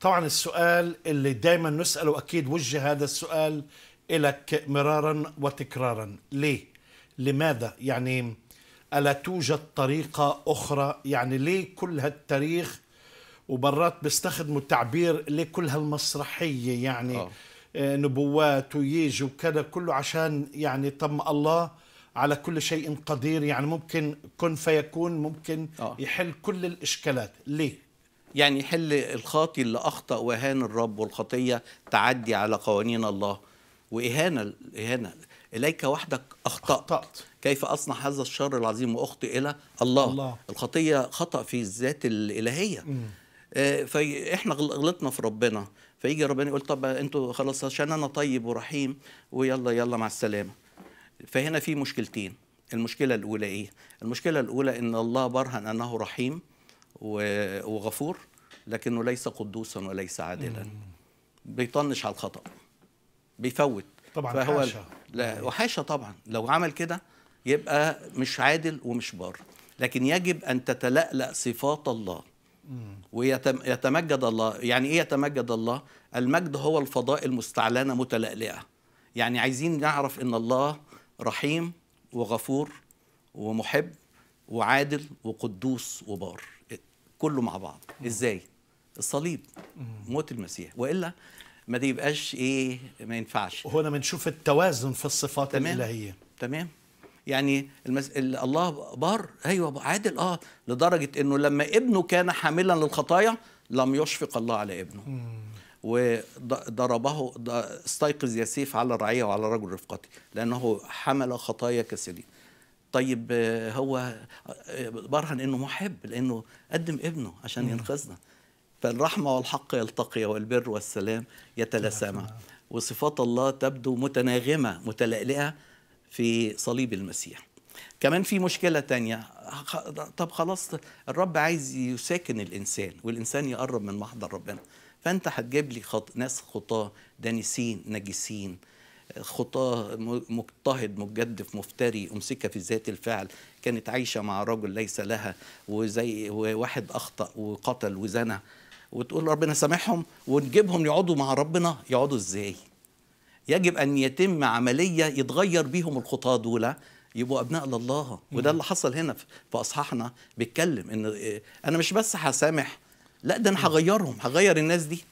طبعا السؤال اللي دايما نسأله أكيد وجه هذا السؤال إلك مرارا وتكرارا ليه؟ لماذا؟ يعني ألا توجد طريقة أخرى؟ يعني ليه كل هالتاريخ وبرات بيستخدموا تعبير ليه كل هالمسرحية يعني أوه. آه، نبوات ويجي وكذا كله عشان يعني طم الله على كل شيء قدير يعني ممكن كن فيكون ممكن أوه. يحل كل الإشكالات ليه؟ يعني يحل الخاطي اللي أخطأ واهان الرب والخطية تعدي على قوانين الله وإهانة إهانة إليك وحدك أخطأت, أخطأت. كيف أصنع هذا الشر العظيم وأخطئ إلى الله, الله. الخطية خطأ في الذات الإلهية آه فإحنا غلطنا في ربنا فيجي ربنا يقول طب أنتوا خلاص عشان أنا طيب ورحيم ويلا يلا مع السلامة فهنا في مشكلتين المشكلة الأولى إيه؟ المشكلة الأولى إن الله برهن أنه رحيم وغفور لكنه ليس قدوسا وليس عادلا بيطنش على الخطأ بيفوت طبعا فهو حاشا. لا وحاشا طبعا لو عمل كده يبقى مش عادل ومش بار لكن يجب أن تتلألأ صفات الله ويتمجد الله يعني إيه يتمجد الله المجد هو الفضاء المستعلنة متلألئة يعني عايزين نعرف أن الله رحيم وغفور ومحب وعادل وقدوس وبار كله مع بعض ازاي الصليب موت المسيح والا ما دي يبقاش ايه ما ينفعش هنا بنشوف التوازن في الصفات تمام. الالهيه تمام يعني المس... الله بار ايوه عادل اه لدرجه انه لما ابنه كان حاملا للخطايا لم يشفق الله على ابنه مم. وضربه استيقظ يسيف على الرعيه وعلى رجل رفقته لانه حمل خطايا كثيرين طيب آه، هو آه، برهن انه محب لانه قدم ابنه عشان ينقذنا فالرحمه والحق يلتقيا والبر والسلام يتلاسما وصفات الله تبدو متناغمه متلألئه في صليب المسيح كمان في مشكلة تانية طب خلاص الرب عايز يساكن الإنسان والإنسان يقرب من محضر ربنا فأنت هتجيب لي خط... ناس خطاة دانسين نجسين خطاه مجتهد متجدف مفتري أمسكة في ذات الفعل كانت عايشة مع رجل ليس لها وزي وواحد أخطأ وقتل وزنى وتقول ربنا سامحهم ونجيبهم يقعدوا مع ربنا يقعدوا إزاي يجب أن يتم عملية يتغير بيهم الخطاه دول يبقوا أبناء لله وده اللي حصل هنا في أصحاحنا بيتكلم إن آه، أنا مش بس هسامح لا ده أنا هغيرهم هغير الناس دي